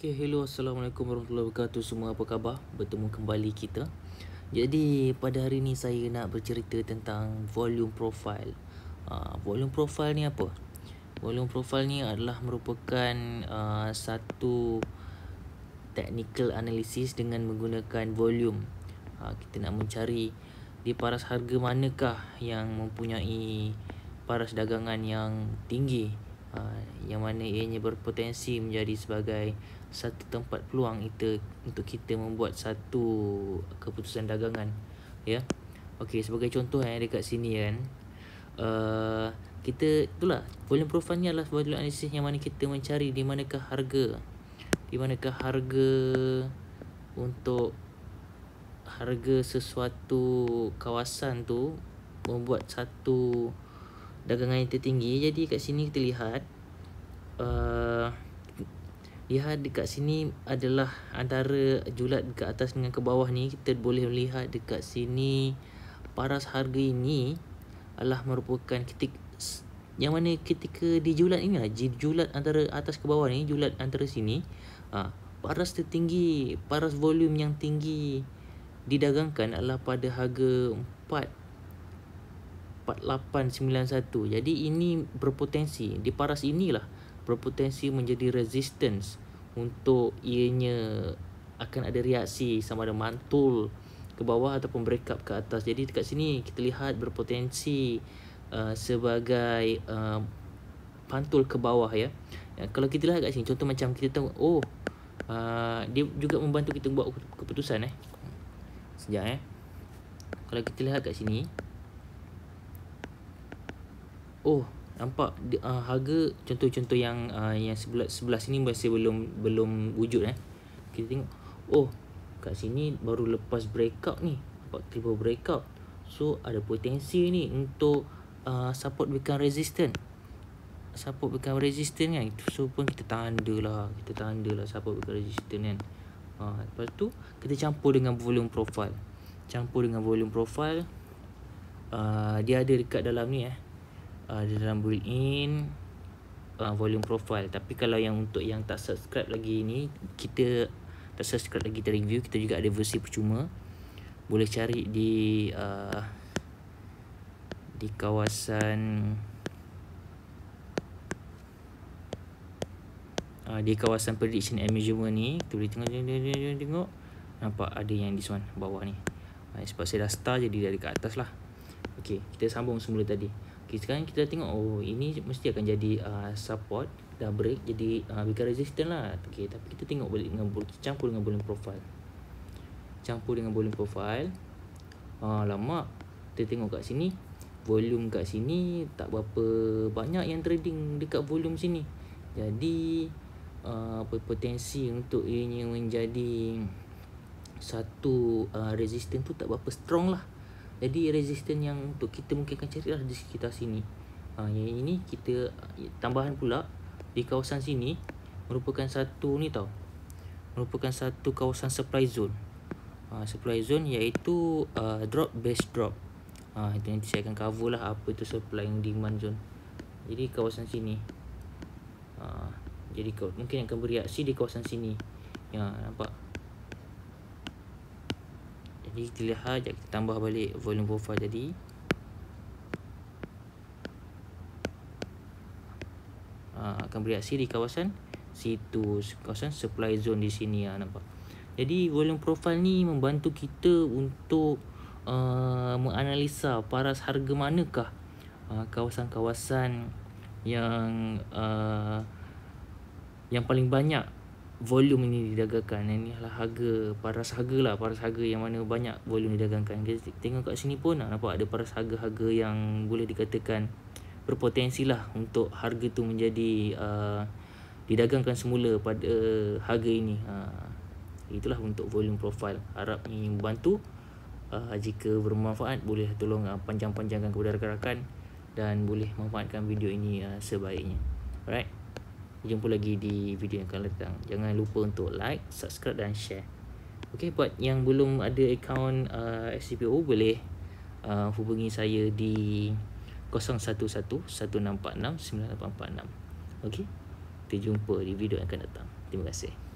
Okay, hello Assalamualaikum warahmatullahi wabarakatuh semua apa khabar bertemu kembali kita jadi pada hari ni saya nak bercerita tentang volume profile uh, volume profile ni apa volume profile ni adalah merupakan uh, satu technical analysis dengan menggunakan volume uh, kita nak mencari di paras harga manakah yang mempunyai paras dagangan yang tinggi Ha, yang mana ianya berpotensi menjadi sebagai satu tempat peluang kita untuk kita membuat satu keputusan dagangan ya okey sebagai contoh eh dekat sini kan uh, kita itulah volume proof ni adalah volume analysis yang mana kita mencari di manakah harga di manakah harga untuk harga sesuatu kawasan tu membuat satu dagangan yang tertinggi jadi kat sini kita lihat uh, lihat dekat sini adalah antara julat ke atas dengan ke bawah ni kita boleh lihat dekat sini paras harga ini adalah merupakan ketik yang mana ketika ini lah julat antara atas ke bawah ni julat antara sini uh, paras tertinggi paras volume yang tinggi didagangkan adalah pada harga 4891. Jadi ini berpotensi di paras inilah berpotensi menjadi resistance untuk ianya akan ada reaksi sama ada mantul ke bawah ataupun break up ke atas. Jadi dekat sini kita lihat berpotensi uh, sebagai uh, pantul ke bawah ya. ya. Kalau kita lihat kat sini contoh macam kita tengok oh uh, dia juga membantu kita buat keputusan eh. Sejak eh. Kalau kita lihat kat sini oh nampak uh, harga contoh-contoh yang uh, yang sebelah sebelah sini masih belum belum wujud eh kita tengok oh kat sini baru lepas breakout ni nampak triple breakout so ada potensi ni untuk uh, support become resistant support become resistant kan so pun kita tandalah kita tandalah support become resistant kan ha, uh, lepas tu kita campur dengan volume profile campur dengan volume profile uh, dia ada dekat dalam ni eh uh, ah, di dalam built in uh, volume profile tapi kalau yang untuk yang tak subscribe lagi ni kita tak subscribe lagi kita review kita juga ada versi percuma boleh cari di uh, di kawasan uh, di kawasan prediction and measurement ni kita boleh tengok tengok, tengok, tengok. nampak ada yang di sana bawah ni uh, sebab saya dah star jadi dari ke atas lah Okey, kita sambung semula tadi. Okay, sekarang kita tengok oh ini mesti akan jadi uh, support dah break jadi uh, bigger resistant lah. Okay, tapi kita tengok balik dengan campur dengan volume profile. Campur dengan volume profile. Ah uh, lama kita tengok kat sini volume kat sini tak berapa banyak yang trading dekat volume sini. Jadi uh, apa uh, potensi untuk ini menjadi satu uh, resistant tu tak berapa strong lah. Jadi resistance yang untuk kita mungkin akan cari lah di sekitar sini ha, Yang ini kita tambahan pula Di kawasan sini merupakan satu ni tau Merupakan satu kawasan supply zone ha, Supply zone iaitu uh, drop base drop ha, Itu nanti saya akan cover lah apa itu supply and demand zone Jadi kawasan sini ha, Jadi mungkin akan bereaksi di kawasan sini Ya nampak jadi kita ha, lihat kita tambah balik volume profile tadi ha, akan bereaksi di kawasan situ kawasan supply zone di sini ya nampak jadi volume profile ni membantu kita untuk uh, menganalisa paras harga manakah kawasan-kawasan uh, yang uh, yang paling banyak volume ini didagangkan ini adalah harga paras harga lah paras harga yang mana banyak volume didagangkan kita tengok kat sini pun nampak ada paras harga-harga yang boleh dikatakan berpotensi lah untuk harga tu menjadi uh, didagangkan semula pada uh, harga ini uh, itulah untuk volume profile harap ini membantu uh, jika bermanfaat boleh tolong uh, panjang-panjangkan kepada rakan-rakan dan boleh memanfaatkan video ini uh, sebaiknya alright Berjumpa lagi di video yang akan datang. Jangan lupa untuk like, subscribe dan share. Okay, buat yang belum ada akaun uh, SCPO boleh uh, hubungi saya di 011 1646 9846. Okay, Kita jumpa di video yang akan datang. Terima kasih.